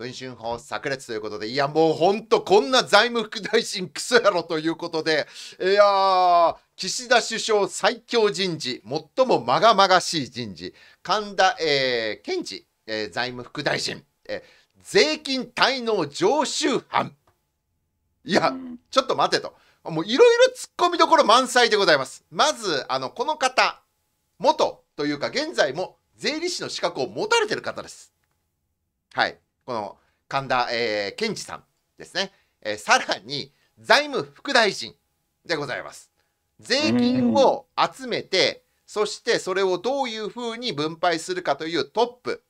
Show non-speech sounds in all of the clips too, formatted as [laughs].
文春法炸裂ということで、いや、もうほんと、こんな財務副大臣クソやろということで、いやー、岸田首相最強人事、最もまがまがしい人事、神田、えー、健治、えー、財務副大臣、えー、税金滞納常習犯。いや、ちょっと待てと。もういろいろ突っ込みどころ満載でございます。まず、あの、この方、元というか現在も税理士の資格を持たれてる方です。はい。この神田、えー、健二さんですね、えー、さらに財務副大臣でございます。税金を集めて、そしてそれをどういうふうに分配するかというトップ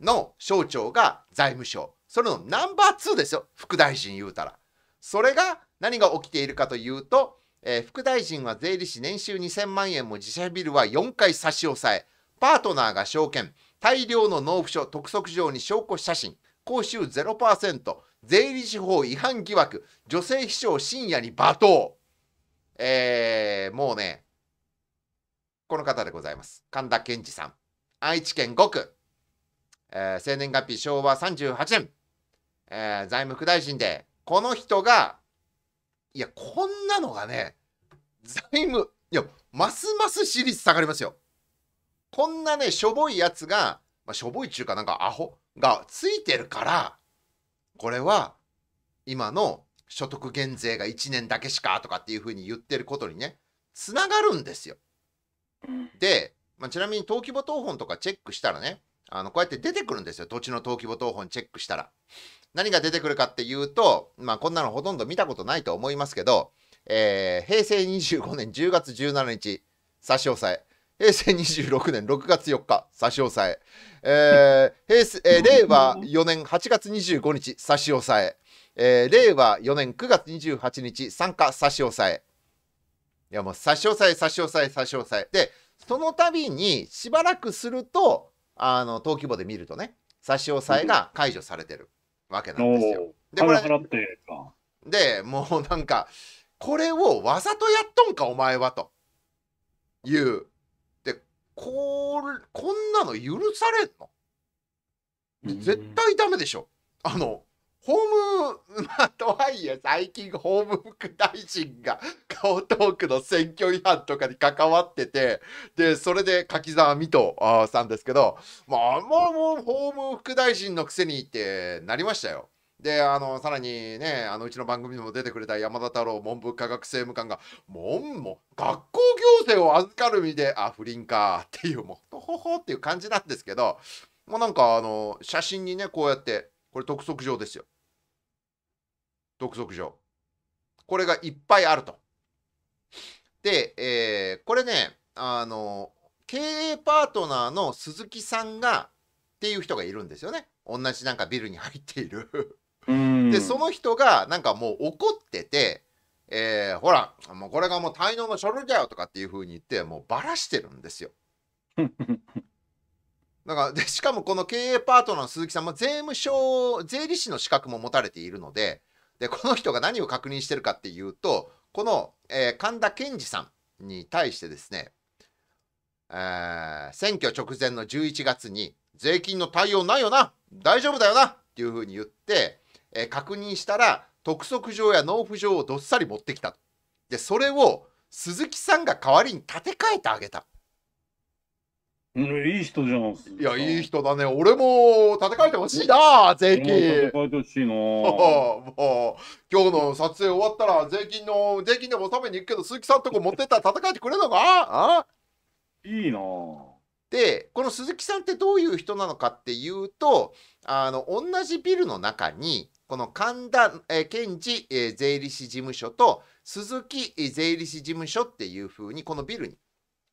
の省庁が財務省。それのナンバー2ですよ。副大臣言うたら。それが何が起きているかというと、えー、副大臣は税理士年収2000万円も自社ビルは4回差し押さえ、パートナーが証券、大量の納付書、督促状に証拠写真、報酬0%税理士法違反疑惑女性秘書を深夜に罵倒えー、もうねこの方でございます神田健二さん愛知県5区、えー、生年月日昭和38年、えー、財務副大臣でこの人がいやこんなのがね財務いやますます私立下がりますよこんなねしょぼいやつがまあ、しょぼいっちゅうかなんかアホがついてるからこれは今の所得減税が1年だけしかとかっていうふうに言ってることにねつながるんですよ。で、まあ、ちなみに登記簿謄本とかチェックしたらねあのこうやって出てくるんですよ土地の登記簿謄本チェックしたら。何が出てくるかっていうと、まあ、こんなのほとんど見たことないと思いますけど、えー、平成25年10月17日差し押さえ平成26年6月4日、差し押さえ。えー、平成、えー、令和4年8月25日、差し押さえ。えー、令和4年9月28日、参加差し押さえ。いや、もう差し押さえ、差し押さえ、差し押さえ。で、その度にしばらくすると、あの、登記簿で見るとね、差し押さえが解除されてるわけなんですよ。で、これ、で、もうなんか、これをわざとやっとんか、お前は、というここんなの許されんの絶対ダメでしょ。あの法務、[laughs] まあ、とはいえ最近法務副大臣が江東区の選挙違反とかに関わってて、で、それで柿沢水戸さんですけど、まあ、まあ、もう法務副大臣のくせにってなりましたよ。であのさらにねあのうちの番組にも出てくれた山田太郎文部科学政務官が「もんも学校行政を預かる身であ不倫か」っていうもうほほっていう感じなんですけどもうなんかあの写真にねこうやってこれ督促状ですよ督促状これがいっぱいあるとで、えー、これねあの経営パートナーの鈴木さんがっていう人がいるんですよね同じなんかビルに入っているでその人がなんかもう怒ってて、えー、ほらもうこれがもう滞納の書類だよとかっていうふうに言ってもうばらしてるんですよ。ん [laughs] かでしかもこの経営パートナーの鈴木さんも税務署税理士の資格も持たれているのででこの人が何を確認してるかっていうとこの、えー、神田健二さんに対してですね、えー、選挙直前の11月に税金の対応ないよな大丈夫だよなっていうふうに言ってえ確認したら督促状や納付状をどっさり持ってきたでそれを鈴木さんが代わりに立て替えてあげた。いい人じゃん。いや、いい人だね。俺も立て替えてほしいな、税金。立て替えてほしいな。[laughs] もう、今日の撮影終わったら、税金の、税金でも納めに行くけど、鈴木さんとこ持ってったら立て替えてくれるのかあいいな。で、この鈴木さんってどういう人なのかっていうと、あの、同じビルの中に、この神田、え健治、え税理士事務所と鈴木税理士事務所っていうふうにこのビルに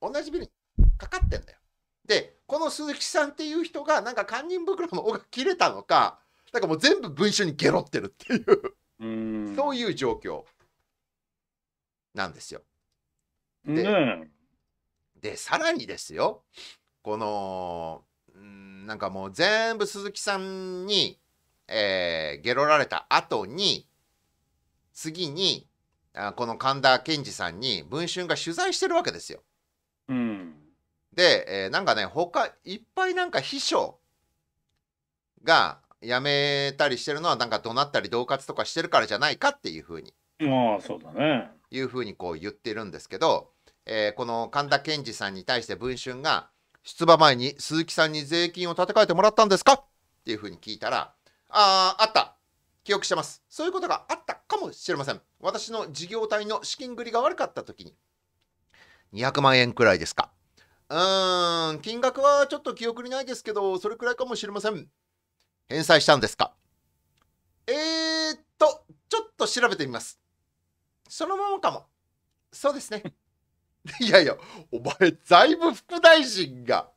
同じビルにかかってんだよ。でこの鈴木さんっていう人がなんか堪忍袋の尾が切れたのかなんかもう全部文書にゲロってるっていうそういう状況なんですよ。でね、でさらにですよこのんなんかもう全部鈴木さんにえー、ゲロられた後に次にあこの神田健二さんに文春が取材してるわけですよ。うん、で、えー、なんかね他いっぱいなんか秘書が辞めたりしてるのはなんか怒鳴ったり恫喝とかしてるからじゃないかっていうふうに。まあそうだね。いうふうにこう言ってるんですけど、えー、この神田健二さんに対して文春が出馬前に鈴木さんに税金を立て替えてもらったんですかっていうふうに聞いたらああった。記憶してます。そういうことがあったかもしれません。私の事業体の資金繰りが悪かった時に。200万円くらいですか。うーん、金額はちょっと記憶にないですけど、それくらいかもしれません。返済したんですかえー、っと、ちょっと調べてみます。そのままかも。そうですね。[laughs] いやいや、お前、財務副大臣が、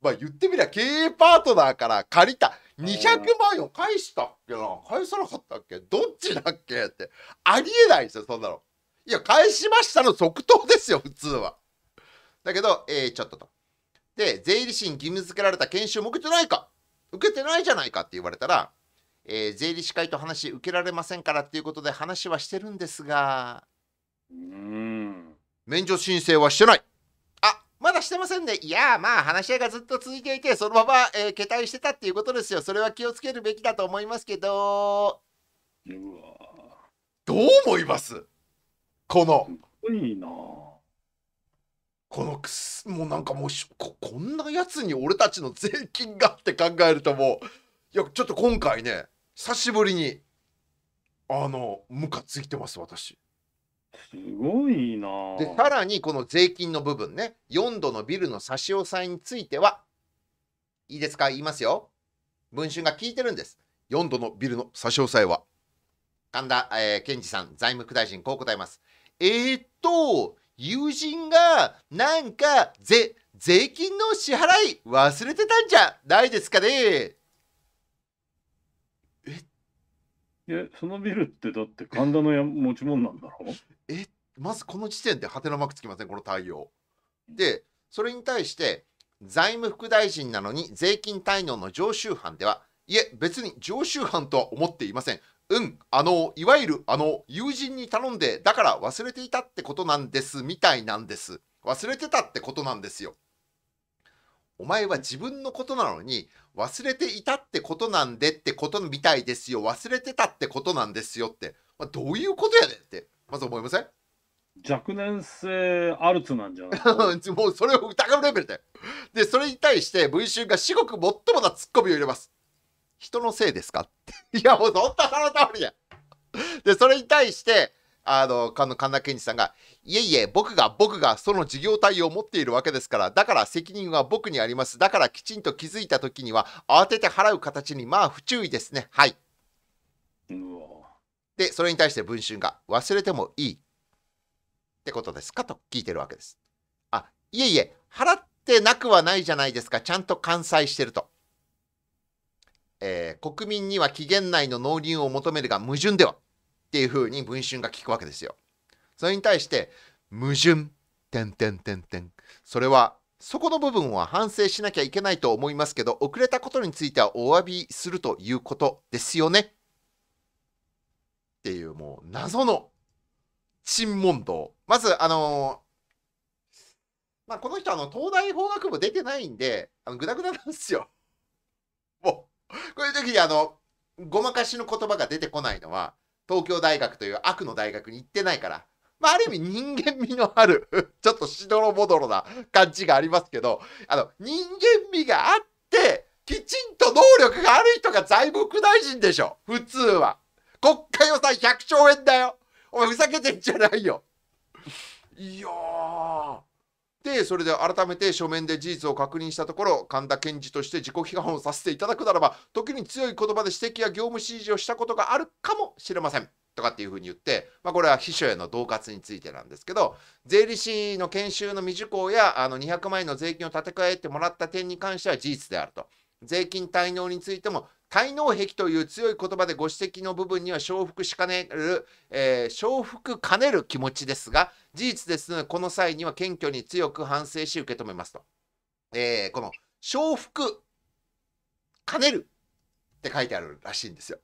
まあ言ってみりゃ経営パートナーから借りた。200万円を返したっけな返さなかったっけどっちだっけってありえないですよそんなのいや返しましたの即答ですよ普通はだけどえー、ちょっととで税理士に義務付けられた研修も受けてないか受けてないじゃないかって言われたら、えー、税理士会と話受けられませんからっていうことで話はしてるんですがうん免除申請はしてないしてませんね。いやまあ話し合いがずっと続いていて、そのまま、えー、携帯してたっていうことですよ。それは気をつけるべきだと思いますけど。どう思いますこの。いなこのくす、もうなんかもうこ、こんなやつに俺たちの税金がって考えるともう、いや、ちょっと今回ね、久しぶりに、あの、ムカついてます、私。すごいなでさらにこの税金の部分ね4度のビルの差し押さえについてはいいですか言いますよ文春が聞いてるんです4度のビルの差し押さえは神田、えー、健二さん財務副大臣こう答えますえー、っと友人がなんか税税金の支払い忘れてたんじゃないですかねえそのビルってだって神田のや持ち物なんだろうまずこの時点でハテナマークつきません、この対応。で、それに対して、財務副大臣なのに税金滞納の常習犯では、いえ、別に常習犯とは思っていません。うん、あの、いわゆるあの、友人に頼んで、だから忘れていたってことなんです、みたいなんです。忘れてたってことなんですよ。お前は自分のことなのに忘れていたってことなんでってことみたいですよ忘れてたってことなんですよって、まあ、どういうことやねんってまず思いません若年性アルツなんじゃない [laughs] もうそれを疑うレベルで。で、それに対して文春が至極最もなツッコミを入れます。人のせいですかって。[laughs] いや、もうそんなその通りだ。で、それに対して、あの、神田健二さんが、いえいえ、僕が、僕がその事業体を持っているわけですから、だから責任は僕にあります。だからきちんと気づいた時には、慌てて払う形に、まあ不注意ですね。はい。で、それに対して文春が、忘れてもいい。ってことですかと聞いてるわけです。あ、いえいえ、払ってなくはないじゃないですか。ちゃんと完済してると。えー、国民には期限内の納入を求めるが矛盾ではっていうふうに文春が聞くわけですよ。それに対して、矛盾、点点点点。それはそこの部分は反省しなきゃいけないと思いますけど、遅れたことについてはお詫びするということですよね。っていう、もう謎の沈問答。まず、あのー、まあ、この人、あの、東大法学部出てないんで、あの、ぐだぐだなんですよ。[laughs] もう、こういう時に、あの、ごまかしの言葉が出てこないのは、東京大学という悪の大学に行ってないから、まあ、ある意味人間味のある [laughs] ちょっとしどろぼどろな感じがありますけど、あの、人間味があって、きちんと能力がある人が財務大臣でしょ、普通は。国家予算100兆円だよ。お前ふざけてんじゃないよいやでそれで改めて書面で事実を確認したところ神田検事として自己批判をさせていただくならば時に強い言葉で指摘や業務指示をしたことがあるかもしれませんとかっていうふうに言って、まあ、これは秘書への恫喝についてなんですけど税理士の研修の未受講やあの200万円の税金を立て替えてもらった点に関しては事実であると。税金滞納についても滞納壁という強い言葉でご指摘の部分には承服しかねる、えー、承服かねる気持ちですが事実ですのでこの際には謙虚に強く反省し受け止めますと、えー、この承服かねるって書いてあるらしいんですよ。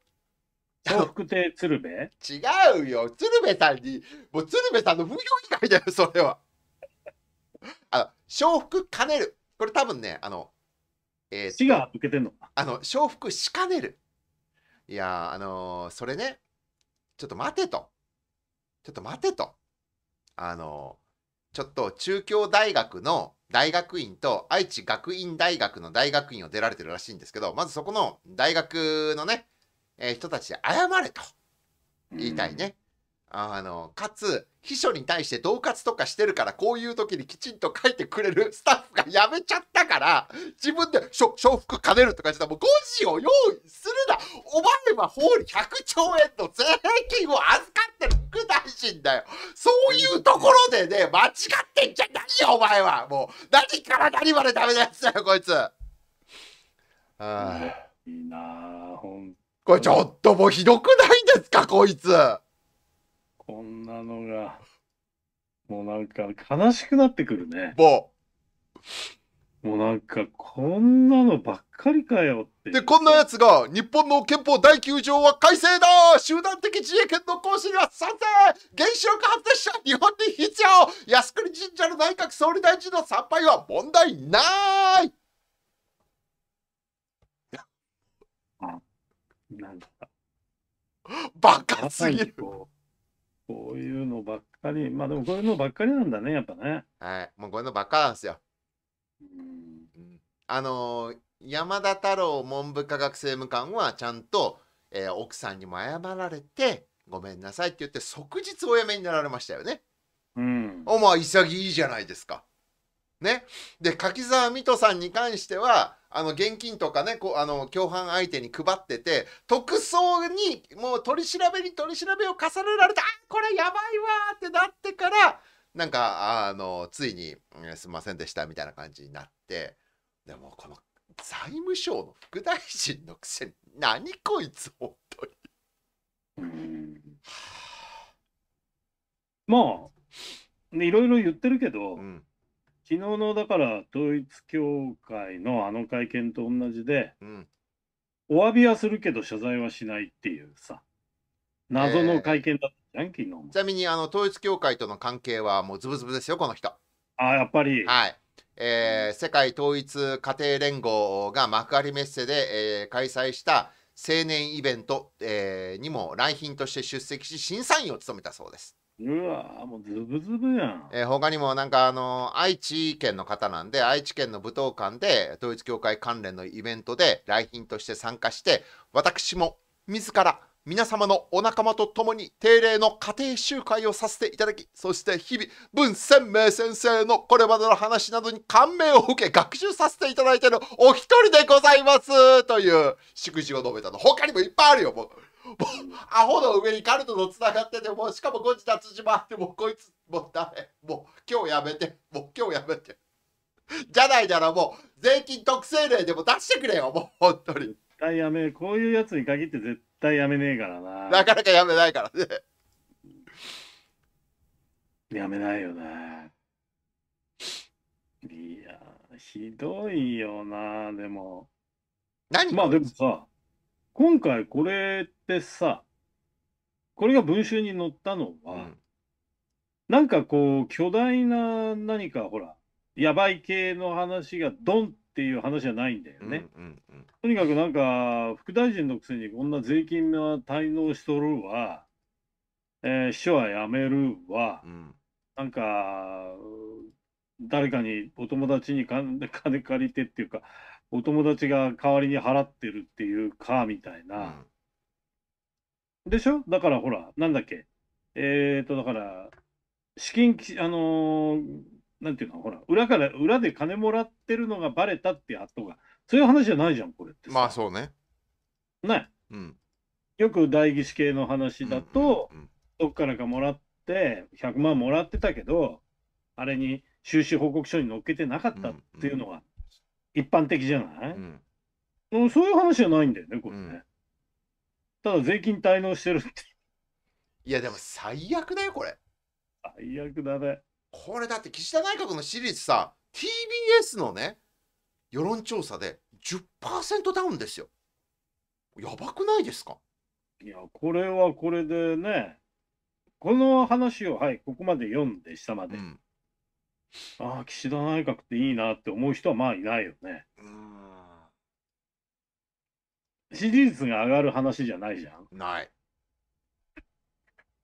笑福て鶴瓶違うよ鶴瓶さんにもう鶴瓶さんの不評い会だよそれはあの笑福ねるこれ多分ねあのえー、市が受けてんのあの笑福しかねるいやあのー、それねちょっと待てとちょっと待てとあのー、ちょっと中京大学の大学院と愛知学院大学の大学院を出られてるらしいんですけどまずそこの大学のね、えー、人たちで謝れと言いたいね。うんあの、かつ、秘書に対して恫喝とかしてるから、こういう時にきちんと書いてくれるスタッフが辞めちゃったから、自分で、しょ、承服兼ねるとかてたら、もう誤字を用意するなお前は法理100兆円の税金を預かってる副大臣だよそういうところでね、間違ってんじゃないよ、お前はもう、何から何までダメなやつだよ、こいつあいいなあ、ほんこれちょっともうひどくないですか、こいつこんなのが、もうなんか悲しくなってくるね。もうなんか、こんなのばっかりかよって。で、こんなやつが、日本の憲法第9条は改正だ集団的自衛権の行使には賛成原子力発電所日本に必要靖国神社の内閣総理大臣の参拝は問題ないなんか、バカすぎる。こういうのばっかり、まあでもこういうのばっかりなんだね、やっぱね。はい、もうこういうのばっかなんですよ。うんあのー山田太郎文部科学政務官はちゃんと、えー、奥さんにも謝られてごめんなさいって言って即日お辞めになられましたよね。うん、おまあ潔いじゃないですか。ね。で柿沢水戸さんに関してはあの現金とかねこあの共犯相手に配ってて特捜にもう取り調べに取り調べを重ねられてあこれやばいわってなってからなんかあのついに、うん「すいませんでした」みたいな感じになってでもこの財務省の副大臣のくせに何こいつ本当に。まあいろいろ言ってるけど、うん、昨日のだから統一教会のあの会見と同じで、うん、お詫びはするけど謝罪はしないっていうさ謎の会見だったじゃん、えー、昨日もちなみにあの統一教会との関係はもうズブズブですよこの人あやっぱりはいえー、世界統一家庭連合が幕張メッセで、えー、開催した青年イベント、えー、にも来賓として出席し審査員を務めたそうです。うわもうズブズブやん。えー、他にもなんかあの愛知県の方なんで愛知県の武道館で統一教会関連のイベントで来賓として参加して私も自ら皆様のお仲間と共に定例の家庭集会をさせていただきそして日々文鮮明先生のこれまでの話などに感銘を受け学習させていただいているお一人でございますという祝辞を述べたの他にもいっぱいあるよもう。アホの上にカルトとつながっててもうしかもゴジラつまってもうこいつもうダメもう今日やめてもう今日やめてじゃないならもう税金特性例でも出してくれよもう本当に絶対やめこういうやつに限って絶対やめねえからななかなかやめないからねやめないよねいやひどいよなでも何まあでもさ今回これってさ、これが文集に載ったのは、うん、なんかこう、巨大な何かほら、やばい系の話がドンっていう話じゃないんだよね。とにかくなんか、副大臣のくせにこんな税金が滞納しとるわ、えー、秘書は辞めるわ、うん、なんか、誰かにお友達に金 [laughs] 金借りてっていうか、お友達が代わりに払ってるっていうか、みたいな。うんでしょだからほら、なんだっけ。えっ、ー、と、だから、資金き、あのー、なんていうの、ほら、裏から、裏で金もらってるのがバレたって後が、そういう話じゃないじゃん、これって。まあそうね。ね。うん。よく代議士系の話だと、うんうんうん、どっからかもらって、100万もらってたけど、あれに収支報告書に載っけてなかったっていうのが一般的じゃない、うん、うん、そういう話じゃないんだよね、これね。うんただ税金滞納してるって。いやでも最悪だよこれ最悪だね。これだって岸田内閣の支持率さ TBS のね世論調査で10%ダウンですよやばくないですかいや、これはこれでね、この話を、はい、ここまで読んで、下まうで。んああ、岸田内閣っていいなって思う人はまあいないよね。うん支持率が上がる話じゃないじゃん。ない。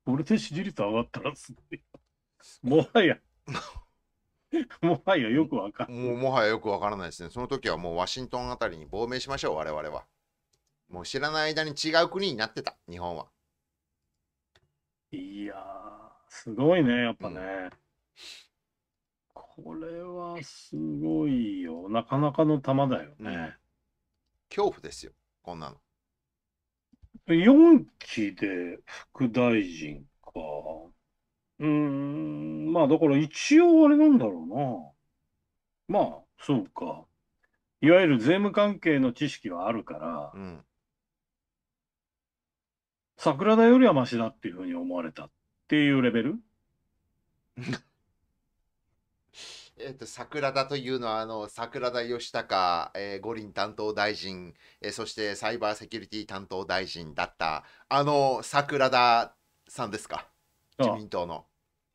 俺で支持率上がったらすごい。[laughs] もはや、[laughs] もはやよくわかんもうもはやよくわからないですね。その時はもうワシントンあたりに亡命しましょう、我々は。もう知らない間に違う国になってた、日本は。いやー、すごいね、やっぱね。これはすごいよ。なかなかの球だよね。恐怖ですよ。こんなの。4期で副大臣か。うーん、まあだから一応あれなんだろうな。まあ、そうか。いわゆる税務関係の知識はあるから、うん、桜田よりはマシだっていうふうに思われたっていうレベル [laughs] えっと、桜田というのは、あの、桜田義孝、えー、五輪担当大臣、えー、そしてサイバーセキュリティ担当大臣だった、あの、桜田さんですか。自民党の。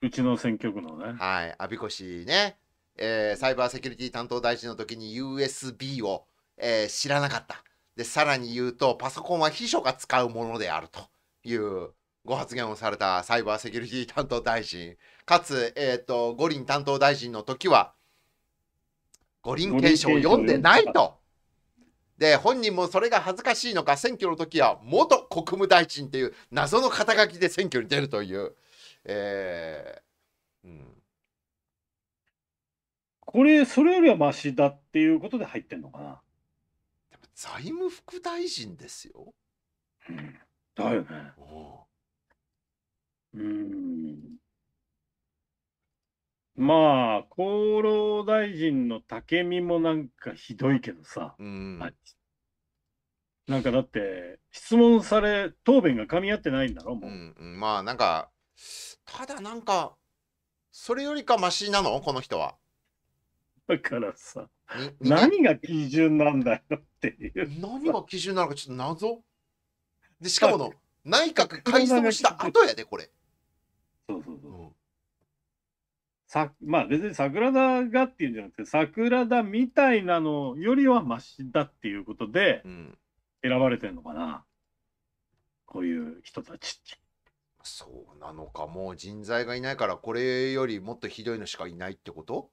うちの選挙区のね。はい、我孫子氏ね、えー、サイバーセキュリティ担当大臣の時に USB を、えー、知らなかった。で、さらに言うと、パソコンは秘書が使うものであるという、ご発言をされたサイバーセキュリティ担当大臣、かつ、えっ、ー、と、五輪担当大臣の時は、五輪憲章を読んでないと。で、本人もそれが恥ずかしいのか、選挙の時は元国務大臣という謎の肩書きで選挙に出るという。えー、うん、これ、それよりはましだっていうことで入ってんのかな。でも財務副大臣ですよ。うん、だよね。おうん。まあ、厚労大臣の武見もなんかひどいけどさ、うん。あなんかだって、質問され、答弁が噛み合ってないんだろ、もう。うんうまあ、なんか、ただなんか、それよりかマシなのこの人は。だからさ、何が基準なんだよっていう。何が基準なのかちょっと謎で、しかもの、内閣改造した後やで、これ。さまあ別に桜田がっていうんじゃなくて桜田みたいなのよりはマシだっていうことで選ばれてるのかな、こういう人たちってそうなのかもう人材がいないからこれよりもっとひどいのしかいないってこと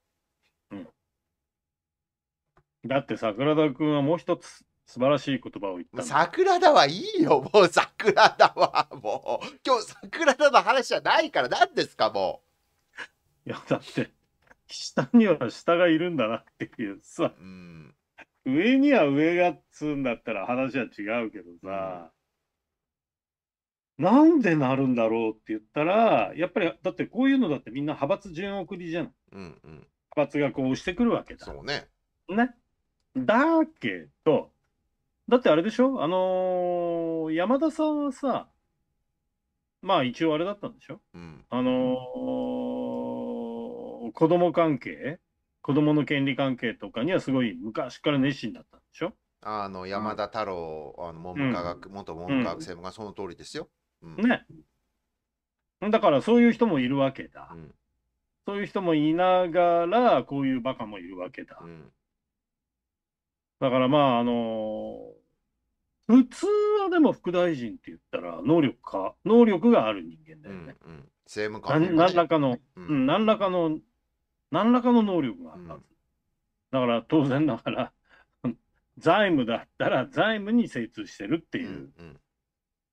だって桜田君はもう一つ素晴らしい言葉を言った桜田はいいよもう桜田はもう今日桜田の話じゃないから何ですかもう。いや、だって、下には下がいるんだなっていうさ、うん、上には上がつんだったら話は違うけどさ、うん、なんでなるんだろうって言ったら、やっぱり、だってこういうのだってみんな派閥順送りじゃうんうん、派閥がこう押してくるわけだ。そうね。ね。だけど、だってあれでしょあのー、山田さんはさ、まあ一応あれだったんでしょ、うん、あのー子供関係子供の権利関係とかにはすごい昔から熱心だったんでしょあの山田太郎、うん、あの文部科学、うん、元文部科学専務がその通りですよ。うん、ね。だからそういう人もいるわけだ。そういう人もいながら、こういうバカもいるわけだ。だからまあ、あのー、普通はでも副大臣って言ったら、能力か、能力がある人間だよね。うんうん、政務官何らかの、うん、何らかの何らかの能力があったんだから当然ながら [laughs] 財務だったら財務に精通してるっていう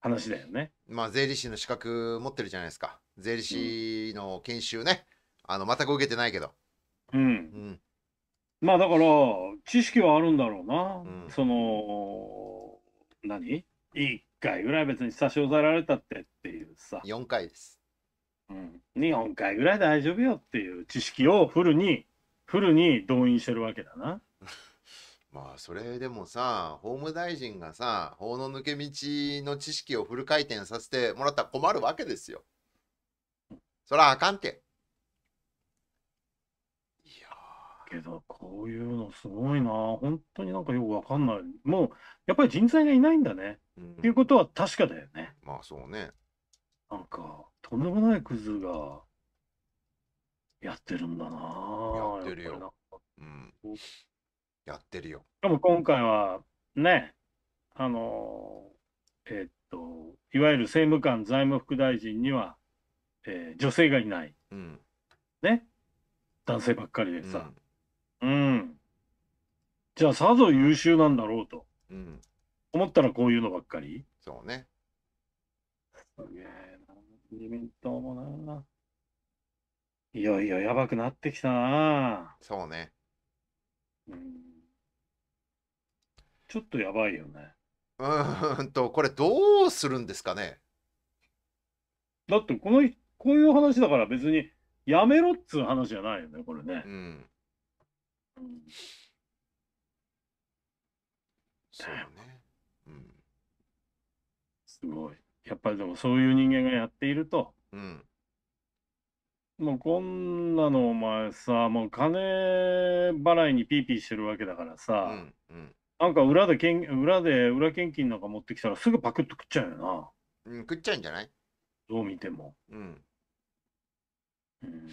話だよね。うんうん、まあ税理士の資格持ってるじゃないですか。税理士の研修ね。うん、あの全く受けてないけど。うん。うん、まあだから知識はあるんだろうな。うん、その何一回ぐらい別に差し押さえられたってっていうさ。4回です。うん、海回ぐらい大丈夫よっていう知識をフルにフルに動員してるわけだな。[laughs] まあそれでもさ法務大臣がさ法の抜け道の知識をフル回転させてもらったら困るわけですよ。そらあかんて。いやけどこういうのすごいな本当になんかよくわかんないもうやっぱり人材がいないんだね、うん、っていうことは確かだよね。まあそうね。なんかとんでもないクズがやってるんだなやってるよ。やってるよ。でも今回は、ね、あの、えー、っと、いわゆる政務官財務副大臣には、えー、女性がいない。うん。ね。男性ばっかりでさ。うん。うん、じゃあさぞ優秀なんだろうと。うん。思ったらこういうのばっかり。そうね。すげえ。自民党もな。いよいよやばくなってきたな。そうね。うん。ちょっとやばいよね。うーんと、これどうするんですかね。だってこの、こういう話だから別にやめろっつう話じゃないよね、これね。うん。うん、そうね。うん。すごい。やっぱりでもそういう人間がやっていると。うん。もうこんなのお前さ、もう金払いにピーピーしてるわけだからうさ、ん。うん。なんか裏でけん、裏で裏献金なんか持ってきたらすぐパクッと食っちゃうよな。うん、食っちゃうんじゃないどう見ても。うん。うん。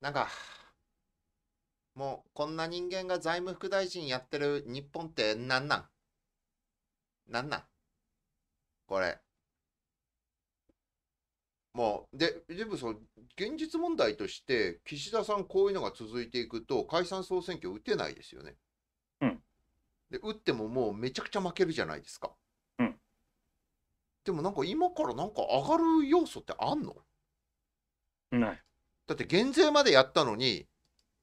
なんか、もうこんな人間が財務副大臣やってる日本ってなんなんなんなんこれ。もう、で、でもその、現実問題として、岸田さん、こういうのが続いていくと、解散・総選挙打てないですよね。うん。で、打ってももうめちゃくちゃ負けるじゃないですか。うん。でもなんか今からなんか上がる要素ってあんのない。だって減税までやったのに、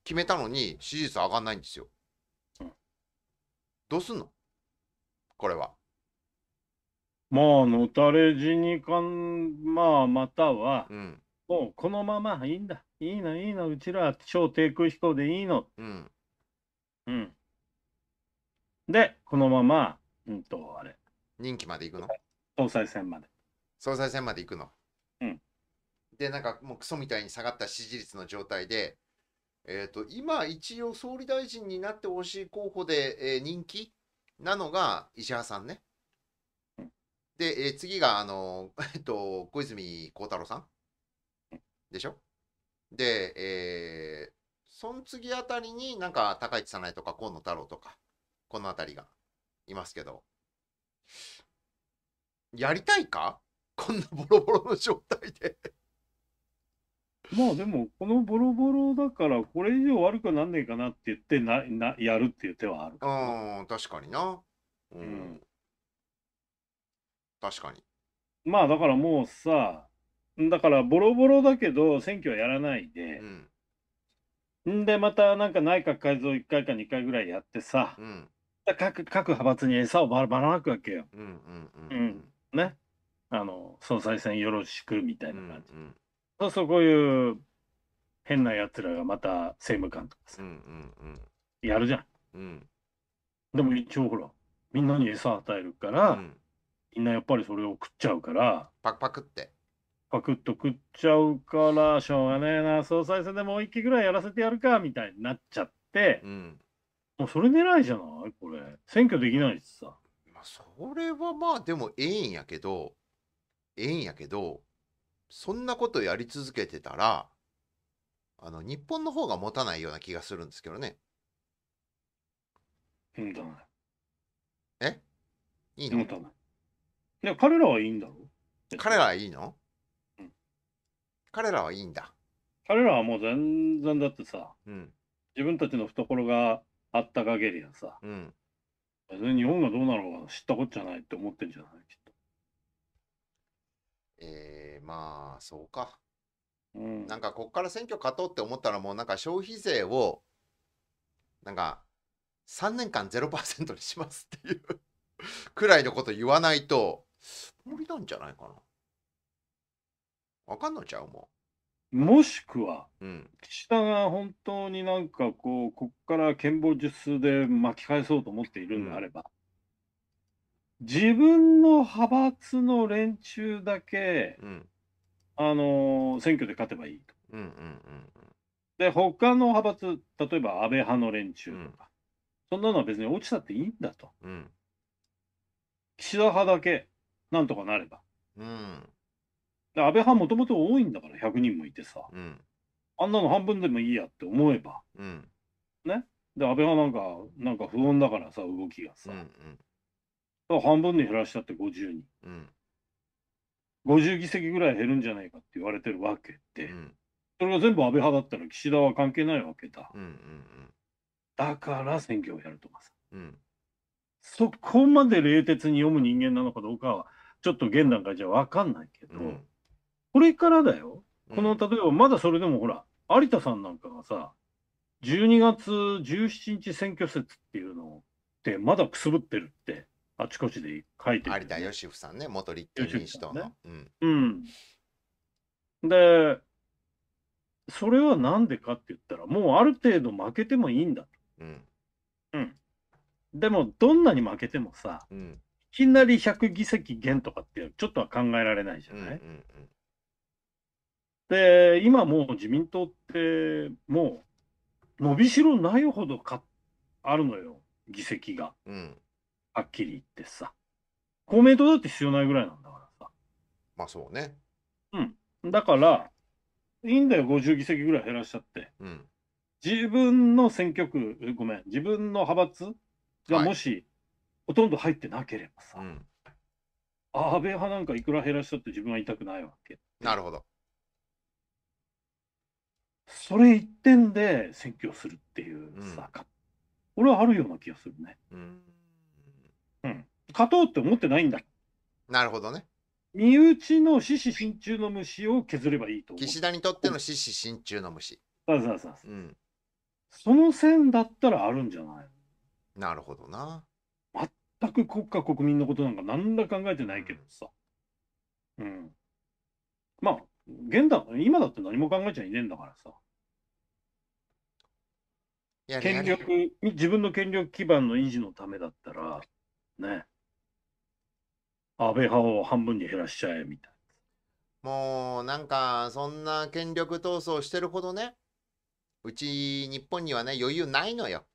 決めたのに支持率上がんないんですよ。うん。どうすんのこれは。まあ、のたれ死にかん、まあ、または、うんもうこのままいいんだ、いいの、いいの、うちら超低空飛行でいいの。うん。うん。で、このまま、うんと、あれ。任期まで行くの総裁選まで。総裁選まで行くの。うん。で、なんかもうクソみたいに下がった支持率の状態で、えっ、ー、と、今一応総理大臣になってほしい候補で、えー、人気なのが石破さんね。で、え次が、あの、[laughs] えっと、小泉孝太郎さんでしょで、えー、その次あたりになんか高市早苗とか河野太郎とか、このあたりがいますけど、やりたいか [laughs] こんなボロボロの状態で [laughs] まあでも、このボロボロだから、これ以上悪くなんねえかなって言ってなな、やるっていう手はある。うん、確かにな。うん、うん確かに。まあだからもうさ、だからボロボロだけど選挙はやらないで、うん、でまたなんか内閣改造1回か2回ぐらいやってさ、うん、各各派閥に餌をばらばらまくわけよ。ねあの総裁選よろしくみたいな感じ。うんうんそうそうこういう変なやつらがまた政務官とかさ、うんうんうん、やるじゃん。うん、でも一応ほらみんなに餌与えるから、うん、みんなやっぱりそれを食っちゃうからパクパクってパクッと食っちゃうからしょうがねえな総裁選でもう一期ぐらいやらせてやるかみたいになっちゃって、うん、もうそれ狙いじゃないこれ選挙できないしさ、まあ、それはまあでもええんやけどええんやけどそんなことやり続けてたらあの日本の方が持たないような気がするんですけどね。うん、えいいの持たない。いや、彼らはいいんだろう彼らはいいの、うん、彼らはいいんだ。彼らはもう全然だってさ、うん、自分たちの懐があった限りはさ、うん、別に日本がどうなろう知ったこっちゃないって思ってんじゃないきっと。えー、まあ、そうか。うん、なんかこっから選挙勝とうって思ったらもうなんか消費税をなんか3年間0%にしますっていうくらいのこと言わないと森なんじゃないかな。わかんのちゃうもん。もしくは、うん、岸田が本当になんかこう、こっから剣謀術で巻き返そうと思っているんであれば、うん、自分の派閥の連中だけ、うん、あの選挙で勝てばいいと。で、他の派閥、例えば安倍派の連中とか、そんなのは別に落ちたっていいんだと。岸田派だけなんとかなれば。うん。で安倍派もともと多いんだから100人もいてさ、うん、あんなの半分でもいいやって思えば、うん、ねで安倍派なんかなんか不穏だからさ動きがさ、うんうん、半分に減らしたって50人、うん、50議席ぐらい減るんじゃないかって言われてるわけで、うん、それが全部安倍派だったら岸田は関係ないわけだ、うんうんうん、だから選挙をやるとかさ、うん、そこまで冷徹に読む人間なのかどうかはちょっと現段階じゃ分かんないけど、うん、これからだよ、この例えばまだそれでもほら有田さんなんかがさ12月17日選挙説っていうのをってまだくすぶってるってあちこちで書いてる、ね、有田芳生さんね元立憲民主党の、ね、うん、うん、でそれは何でかって言ったらもうある程度負けてもいいんだうん、うん、でもどんなに負けてもさ、うん、きなり100議席減とかってちょっとは考えられないじゃない、うんうんうんで、今もう自民党って、もう伸びしろないほどかあるのよ、議席が、うん。はっきり言ってさ。公明党だって必要ないぐらいなんだからさ。まあそうね。うん。だから、いいんだよ、50議席ぐらい減らしちゃって。うん、自分の選挙区、ごめん、自分の派閥がもし、ほとんど入ってなければさ、うん、安倍派なんかいくら減らしたって自分は痛くないわけ。なるほど。それ一点で選挙するっていうさ、うん、俺はあるような気がするね。うん。うん、勝とうって思ってないんだ。なるほどね。身内の獅子心中の虫を削ればいいと岸田にとっての獅子心中の虫。そうそうそう。うん。その線だったらあるんじゃないなるほどな。全く国家国民のことなんか何ら考えてないけどさ。うん。まあ、現段、今だって何も考えちゃいねえんだからさ。や権力、自分の権力基盤の維持のためだったら、ね、安倍派を半分に減らしちゃえみたいもうなんかそんな権力闘争してるほどねうち日本にはね余裕ないのよ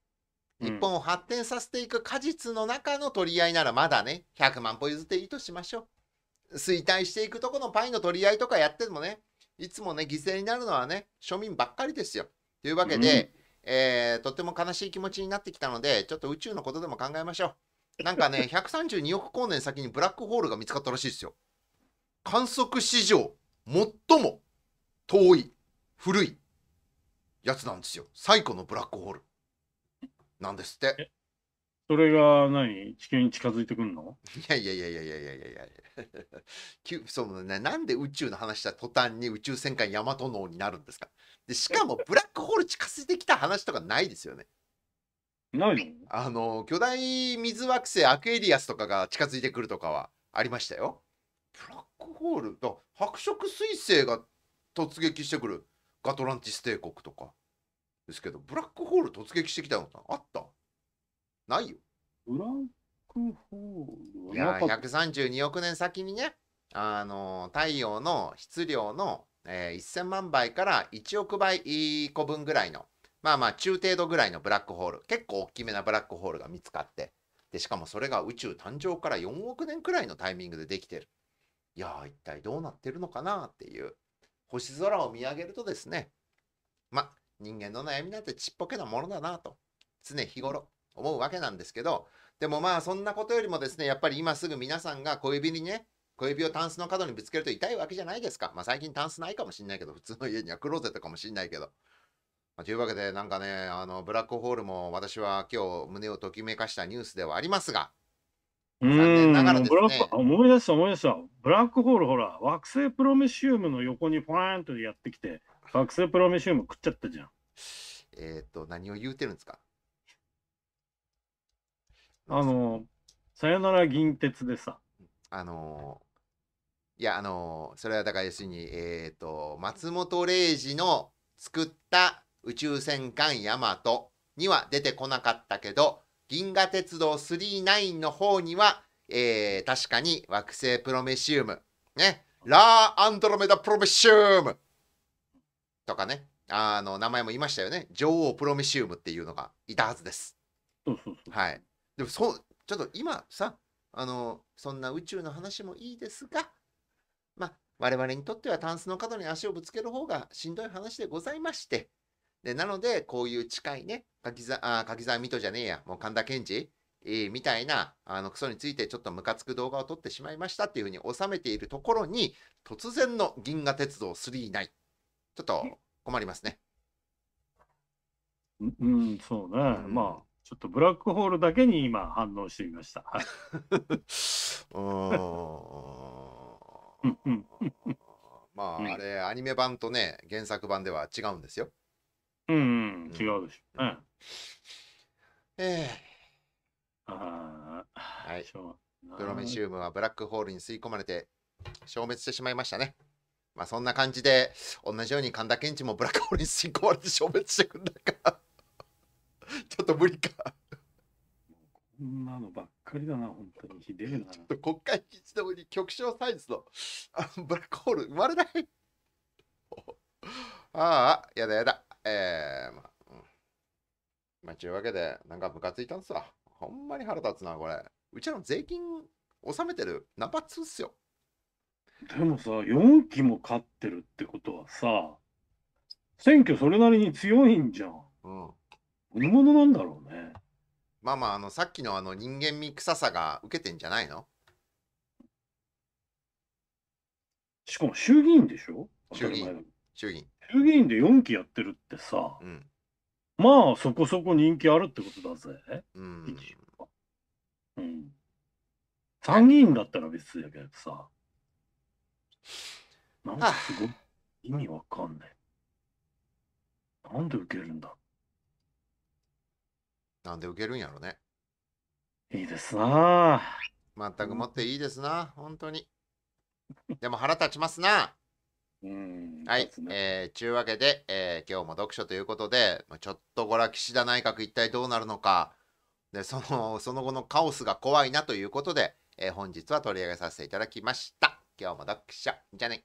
日本を発展させていく果実の中の取り合いならまだね、100万歩譲っていいとしましょう。衰退していくとこのパイの取り合いとかやってもね、いつもね、犠牲になるのはね、庶民ばっかりですよ。というわけで、うん、えー、とっても悲しい気持ちになってきたので、ちょっと宇宙のことでも考えましょう。なんかね、132 [laughs] 億光年先にブラックホールが見つかったらしいですよ。観測史上最も遠い、古いやつなんですよ。最古のブラックホール。なんですって。それが何地球に近づいてくんのいやいやいやいやいやいやいやいや [laughs] そうねなんで宇宙の話した途端に宇宙戦艦ヤマト脳になるんですかでしかもブラックホール近づいてきた話とかないですよねないあの巨大水惑星アクエリアスとかが近づいてくるとかはありましたよブラックホールと白色彗星が突撃してくるガトランティス帝国とかですけどブラックホール突撃してきたのかあったないよブラックホールいや132億年先にねあの太陽の質量の、えー、1000万倍から1億倍個分ぐらいのまあまあ中程度ぐらいのブラックホール結構大きめなブラックホールが見つかってでしかもそれが宇宙誕生から4億年くらいのタイミングでできてるいや一体どうなってるのかなっていう星空を見上げるとですねま人間の悩みなんてちっぽけなものだなと常日頃思うわけなんですけどでもまあそんなことよりもですねやっぱり今すぐ皆さんが小指にね小指をタンスの角にぶつけると痛いわけじゃないですか。まあ最近タンスないかもしんないけど、普通の家にはクローゼットかもしんないけど。まあ、というわけで、なんかね、あの、ブラックホールも私は今日胸をときめかしたニュースではありますが、残念ながらですね。思い出した思い出した。ブラックホールほら、惑星プロメシウムの横にポーンとやってきて、覚醒プロメシウム食っちゃったじゃん。えっ、ー、と、何を言うてるんですかあの、さよなら銀鉄でさ。あのいや、あのそれはだから要するに、えっ、と、松本零士の作った宇宙戦艦ヤマトには出てこなかったけど、銀河鉄道39の方には、えー、確かに惑星プロメシウム、ね、ラーアンドロメダプロメシウムとかね、あの名前も言いましたよね、女王プロメシウムっていうのがいたはずです。はい。でもそう、ちょっと今さ、あの、そんな宇宙の話もいいですが、まあ、我々にとってはタンスの角に足をぶつける方がしんどい話でございまして、でなので、こういう近いね、柿沢、あ水戸じゃねえや、もう神田健治、えみたいなあのクソについてちょっとムカつく動画を撮ってしまいましたっていうふうに収めているところに、突然の銀河鉄道39。ちょっと困りますね。うん、そうね、うん、まあちょっとブラックホールだけに今反応してみました。[laughs] うん、まああれアニメ版とね原作版では違うんですよ。うん、うん、違うでしょ。うん、ええー、ああはい。ドロメシウムはブラックホールに吸い込まれて消滅してしまいましたね。まあそんな感じで、同じように神田健一もブラックホに吸い進行れて消滅してくんだか。[laughs] ちょっと無理か。こんなのばっかりだな、本当にひでえな。ちょっと国会議事堂に極小サイズのあの [laughs] ブラックホール生まれない。[laughs] ああ、やだやだ。えー、まあ、うん、まあ、ちゅうわけで、なんかムカついたんすわ。ほんまに腹立つな、これ。うちらの税金納めてるナンバー2っすよ。でもさ、4期も勝ってるってことはさ、選挙それなりに強いんじゃん。うん。何者なんだろうね。まあまあ、あの、さっきのあの人間味臭さが受けてんじゃないのしかも衆議院でしょ衆議院。衆議院。衆議院で4期やってるってさ、うん、まあそこそこ人気あるってことだぜ。うん。うん、参議院だったら別だけどさ。なんすごい意味わかんない。なんで受けるんだなんで受けるんやろね。いいですな全くもっていいですな、本当に。でも腹立ちますな。うんはい、えー、ちゅうわけで、えー、今日も読書ということで、ちょっとこれは岸田内閣一体どうなるのか、でそのその後のカオスが怖いなということで、えー、本日は取り上げさせていただきました。今日も読書じゃね。